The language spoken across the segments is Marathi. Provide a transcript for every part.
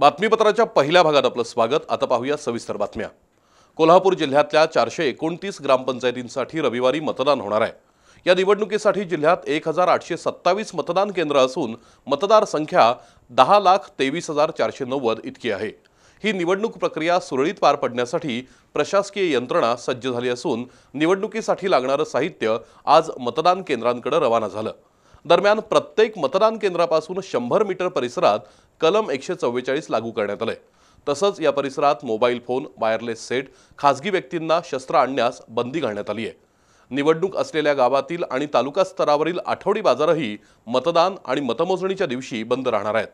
बातमीपत्राच्या पहिल्या भागात आपलं स्वागत आता पाहूया सविस्तर बातम्या कोल्हापूर जिल्ह्यातल्या चारशे एकोणतीस ग्रामपंचायतींसाठी रविवारी मतदान होणार आहे या निवडणुकीसाठी जिल्ह्यात एक हजार आठशे सत्तावीस मतदान केंद्र असून मतदारसंख्या दहा लाख तेवीस हजार चारशे नव्वद इतकी आहे ही निवडणूक प्रक्रिया सुरळीत पार पडण्यासाठी प्रशासकीय यंत्रणा सज्ज झाली असून निवडणुकीसाठी लागणारं साहित्य आज मतदान केंद्रांकडे रवाना झालं दरम्यान प्रत्येक मतदान केंद्रापासून शंभर मीटर परिसरात कलम एकशे चव्वेचाळीस लागू करण्यात आले तसंच या परिसरात मोबाईल फोन वायरलेस सेट खासगी व्यक्तींना शस्त्र आणण्यास बंदी घालण्यात आली आहे निवडणूक असलेल्या गावातील आणि तालुका स्तरावरील आठवडी बाजारही मतदान आणि मतमोजणीच्या दिवशी बंद राहणार आहेत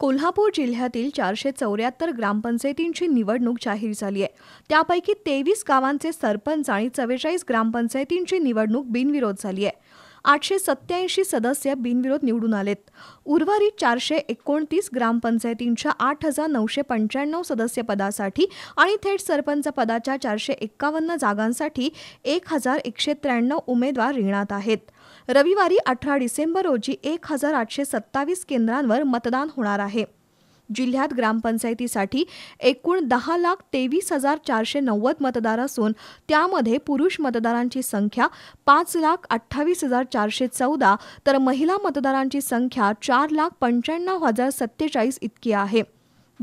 कोल्हापूर जिल्ह्यातील चारशे चौऱ्याहत्तर ग्रामपंचायतींची निवडणूक जाहीर झाली आहे त्यापैकी तेवीस गावांचे सरपंच आणि चव्वेचाळीस ग्रामपंचायतींची निवडणूक बिनविरोध झाली आहे आठशे सत्याऐंशी सदस्य बिनविरोध निवडून आलेत उर्वरित चारशे एकोणतीस ग्रामपंचायतींच्या आठ हजार नऊशे पंच्याण्णव सदस्यपदासाठी आणि थेट सरपंच पदाच्या चारशे एक्कावन्न जागांसाठी एक हजार एकशे त्र्याण्णव उमेदवार रिंगणात आहेत रविवारी अठरा डिसेंबर रोजी एक हजार आठशे सत्तावीस केंद्रांवर मतदान होणार आहे जिल्ह्यात ग्रामपंचायतीसाठी एकूण दहा लाख तेवीस हजार चारशे नव्वद मतदार असून त्यामध्ये पुरुष मतदारांची संख्या पाच लाख अठ्ठावीस हजार चारशे चौदा तर महिला मतदारांची संख्या चार लाख पंच्याण्णव हजार सत्तेचाळीस इतकी आहे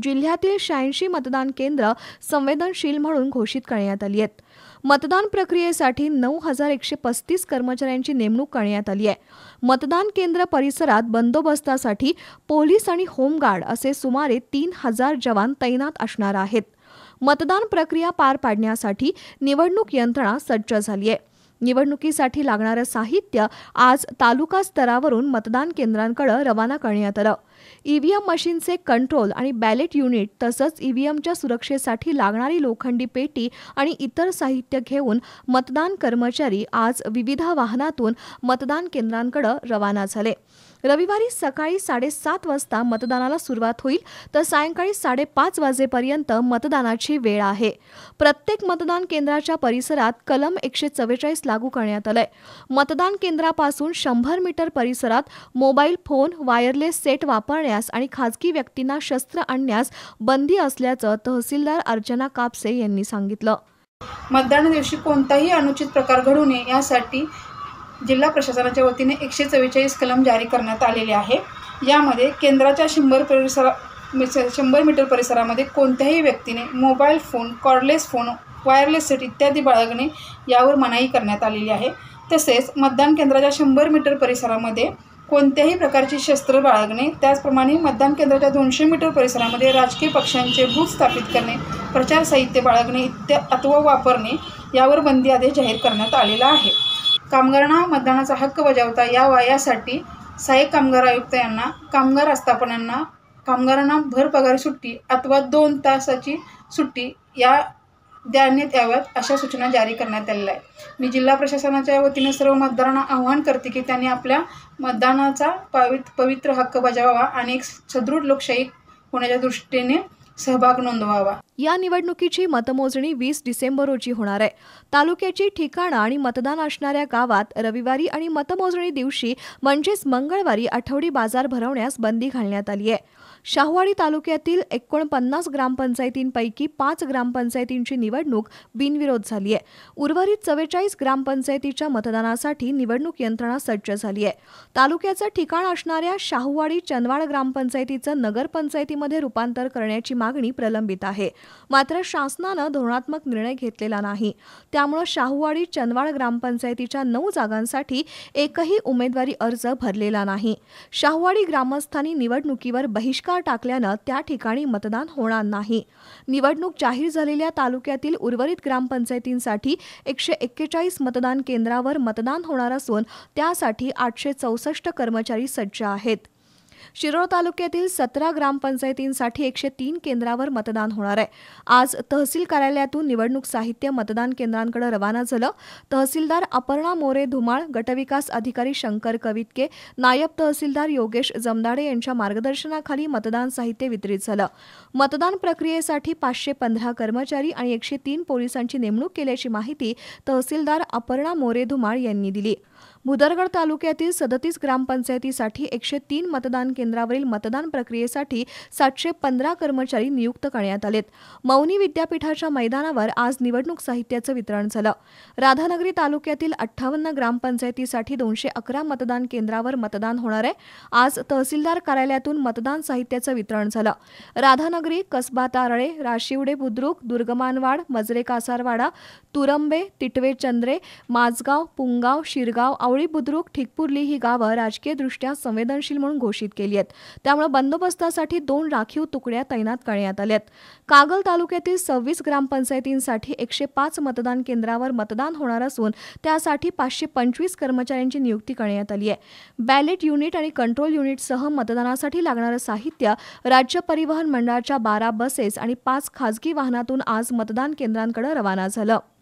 जिल्ह्यातील शहाऐंशी मतदान केंद्र संवेदनशील म्हणून घोषित करण्यात आली आहेत मतदान प्रक्रियेसाठी नऊ हजार एकशे पस्तीस कर्मचाऱ्यांची नेमणूक करण्यात आली आहे मतदान केंद्र परिसरात बंदोबस्तासाठी पोलीस आणि होमगार्ड असे सुमारे तीन हजार जवान तैनात असणार आहेत मतदान प्रक्रिया पार पाडण्यासाठी निवडणूक यंत्रणा सज्ज झाली आहे निवडणुकीसाठी लागणारं साहित्य आज तालुका स्तरावरून मतदान केंद्रांकडे रवाना करण्यात आलं ईव्हीएम मशीनचे कंट्रोल आणि बॅलेट युनिट तसंच ईव्हीएमच्या सुरक्षेसाठी लागणारी लोखंडी पेटी आणि इतर साहित्य घेऊन मतदान कर्मचारी आज विविध वाहनातून मतदान केंद्रांकडे रवाना झाले रविवारी सकाळी साडेसात वाजता मतदानाला सुरुवात होईल तर सायंकाळी साडेपाच वाजेपर्यंत मतदानाची वेळ आहे प्रत्येक मतदान केंद्राच्या परिसरात कलम एकशे चव्वेचाळीस लागू करण्यात आलंय मतदान केंद्रापासून शंभर मीटर परिसरात मोबाईल फोन वायरलेस सेट वापर वापरण्यास आणि खाजगी व्यक्तींना शस्त्र आणण्यास बंदी असल्याचं तहसीलदार अर्चना कापसे यांनी सांगितलं मतदान दिवशी कोणताही अनुचित प्रकार घडू नये यासाठी जिल्हा प्रशासनाच्या वतीने एकशे चव्वेचाळीस कलम जारी करण्यात आलेले आहे यामध्ये केंद्राच्या शंभर परिसरा शंभर मीटर परिसरामध्ये कोणत्याही व्यक्तीने mobile phone cordless phone wireless set इत्यादी बाळगणे यावर मनाई करण्यात आलेली आहे तसेच मतदान केंद्राच्या शंभर मीटर परिसरामध्ये कोणत्याही प्रकारची शस्त्र बाळगणे त्याचप्रमाणे मतदान केंद्राच्या दोनशे मीटर परिसरामध्ये राजकीय पक्षांचे बूथ स्थापित करणे प्रचार साहित्य बाळगणे इत्या अथवा वापरणे यावर बंदी आदेश जाहीर करण्यात आलेला आहे कामगारांना मतदानाचा हक्क बजावता यावा यासाठी सहाय्यक कामगार आयुक्त यांना कामगार आस्थापनांना कामगारांना भर पगारी सुट्टी अथवा दोन तासाची सुट्टी या देण्यात याव्यात अशा सूचना जारी करण्यात आलेल्या आहेत मी जिल्हा प्रशासनाच्या वतीने सर्व मतदारांना आवाहन करते की त्यांनी आपल्या मतदानाचा पवित पवित्र हक्क बजावावा आणि एक सदृढ लोकशाही होण्याच्या दृष्टीने सहभाग नोंदवावा या निवडणुकीची मतमोजणी वीस डिसेंबर रोजी होणार आहे तालुक्याची ठिकाणं आणि मतदान असणाऱ्या गावात रविवारी आणि मतमोजणी दिवशी म्हणजेच मंगळवारी आठवडी बाजार भरवण्यास बंदी घालण्यात आली आहे शाहवाडी तालुक्यातील एकोणपन्नास ग्रामपंचायतींपैकी पाच ग्रामपंचायतींची निवडणूक बिनविरोध झाली आहे उर्वरित चव्वेचाळीस ग्रामपंचायतीच्या मतदानासाठी निवडणूक यंत्रणा सज्ज झाली आहे तालुक्याचं ठिकाण असणाऱ्या शाहूवाडी चंदवाड ग्रामपंचायतीचं नगरपंचायतीमध्ये रूपांतर करण्याची मागणी प्रलंबित आहे मात्र शासनानं धोरणात्मक निर्णय घेतलेला नाही त्यामुळं शाहूवाडी चंदवाड ग्रामपंचायतीच्या नऊ जागांसाठी एकही उमेदवारी अर्ज भरलेला नाही शाहूवाडी ग्रामस्थांनी निवडणुकीवर बहिष्कार टाकल्यानं त्या ठिकाणी मतदान होणार नाही निवडणूक जाहीर झालेल्या तालुक्यातील उर्वरित ग्रामपंचायतींसाठी एकशे एक्केचाळीस मतदान केंद्रावर मतदान होणार असून त्यासाठी आठशे चौसष्ट कर्मचारी सज्ज आहेत शिरोळ तालुक्यातील सतरा ग्रामपंचायतींसाठी एकशे तीन केंद्रावर मतदान होणार आहे आज तहसील कार्यालयातून निवडणूक साहित्य मतदान केंद्रांकडे रवाना झालं तहसीलदार अपर्णा मोरे धुमाळ गटविकास अधिकारी शंकर कवितके नायब तहसीलदार योगेश जमदाडे यांच्या मार्गदर्शनाखाली मतदान साहित्य वितरित झालं मतदान प्रक्रियेसाठी पाचशे पंधरा कर्मचारी आणि एकशे तीन पोलिसांची नेमणूक केल्याची माहिती तहसीलदार अपर्णा मोरे धुमाळ यांनी दिली भुदरगड तालुक्यातील सदतीस ग्रामपंचायतीसाठी एकशे तीन मतदान केंद्रावरील मतदान प्रक्रियेसाठी सातशे पंधरा कर्मचारी नियुक्त करण्यात आलेत मौनी विद्यापीठाच्या मैदानावर आज निवडणूक साहित्याचं वितरण झालं राधानगरी तालुक्यातील अठ्ठावन्न ग्रामपंचायतीसाठी दोनशे अकरा मतदान केंद्रावर मतदान होणार आहे आज तहसीलदार कार्यालयातून मतदान साहित्याचं वितरण झालं राधानगरी कसबा तारळे राशिवडे बुद्रुक दुर्गमानवाड मजरे कासारवाडा तुरंबे तिटवे चंद्रे माजगाव पुंगाव शिरगाव नाव आवळी बुद्रुक ठिकपुरली ही गावं राजकीयदृष्ट्या संवेदनशील म्हणून घोषित केली आहेत त्यामुळे बंदोबस्तासाठी दोन राखीव तुकड्या तैनात करण्यात आल्या कागल तालुक्यातील सव्वीस ग्रामपंचायतींसाठी एकशे पाच मतदान केंद्रावर मतदान होणार असून त्यासाठी पाचशे पंचवीस कर्मचाऱ्यांची नियुक्ती करण्यात आली आहे बॅलेट युनिट आणि कंट्रोल युनिटसह मतदानासाठी लागणारं साहित्य राज्य परिवहन मंडळाच्या बारा बसेस आणि पाच खासगी वाहनातून आज मतदान केंद्रांकडे रवाना झालं